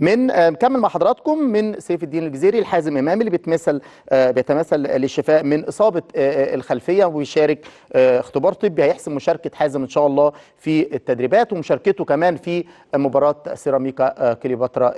من مكمل آه، مع حضراتكم من سيف الدين الجزيري الحازم امام اللي بيتمثل آه، بيتمثل للشفاء من اصابه آه، الخلفيه ويشارك اختبار طبي هيحسم مشاركه حازم ان شاء الله في التدريبات ومشاركته كمان في مباراه سيراميكا كليوباترا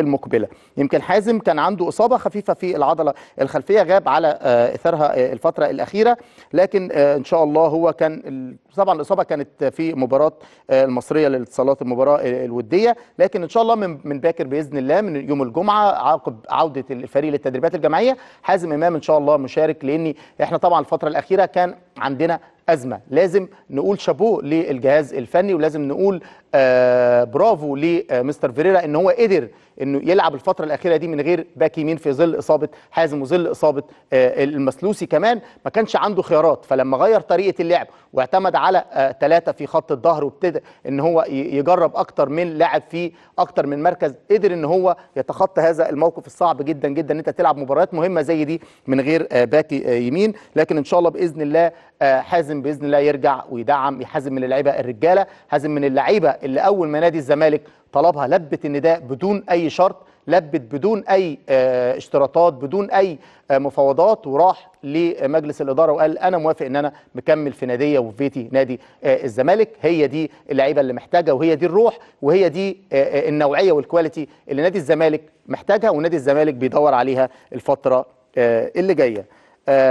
المقبله يمكن حازم كان عنده اصابه خفيفه في العضله الخلفيه غاب على اثرها الفتره الاخيره لكن ان شاء الله هو كان طبعا الاصابه كانت في مباراه المصريه للاتصالات المباراه الوديه لكن ان شاء الله من من باك شاكر باذن الله من يوم الجمعه عقب عوده الفريق للتدريبات الجماعيه حازم امام ان شاء الله مشارك لان احنا طبعا الفتره الاخيره كان عندنا ازمه لازم نقول شابوه للجهاز الفني ولازم نقول آه، برافو لمستر آه، فيريرا ان هو قدر انه يلعب الفتره الاخيره دي من غير باك يمين في ظل اصابه حازم وظل اصابه آه، المسلوسي كمان ما كانش عنده خيارات فلما غير طريقه اللعب واعتمد على ثلاثه في خط الظهر وابتدى ان هو يجرب اكتر من لاعب في اكتر من مركز قدر ان هو يتخطى هذا الموقف الصعب جدا جدا ان انت تلعب مباريات مهمه زي دي من غير باك يمين لكن ان شاء الله باذن الله حازم باذن الله يرجع ويدعم حازم من اللعيبه الرجاله حازم من اللعيبه اللي أول ما نادي الزمالك طلبها لبت النداء بدون أي شرط لبت بدون أي آه، اشتراطات بدون أي آه، مفاوضات وراح لمجلس الإدارة وقال أنا موافق إن أنا مكمل في نادية وفي بيتي نادي آه، الزمالك هي دي اللعيبة اللي محتاجة وهي دي الروح وهي دي النوعية والكواليتي اللي نادي الزمالك محتاجها ونادي الزمالك بيدور عليها الفترة اللي جايه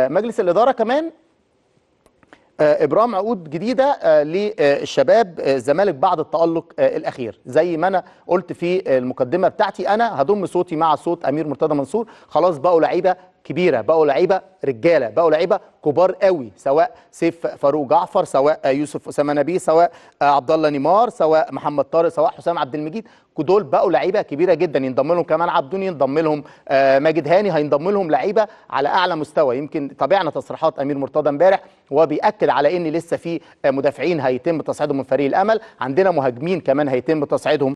مجلس الاداره كمان آه، ابرام عقود جديده آه، للشباب آه، الزمالك بعد التالق الاخير زي ما انا قلت في المقدمه بتاعتي انا هضم صوتي مع صوت امير مرتضى منصور خلاص بقوا لعيبه كبيره بقوا لعيبه رجاله بقوا لعيبه كبار قوي سواء سيف فاروق جعفر سواء يوسف اسامه نبيه سواء عبد الله نيمار سواء محمد طارق سواء حسام عبد المجيد دول بقوا لعيبه كبيره جدا ينضم لهم كمان عبدون ينضم لهم آه، ماجد هاني هينضم لهم لعيبه على اعلى مستوى يمكن طبيعنا تصريحات امير مرتضى امبارح وبيأكد على ان لسه في آه، مدافعين هيتم تصعيدهم من فريق الامل عندنا مهاجمين كمان هيتم تصعيدهم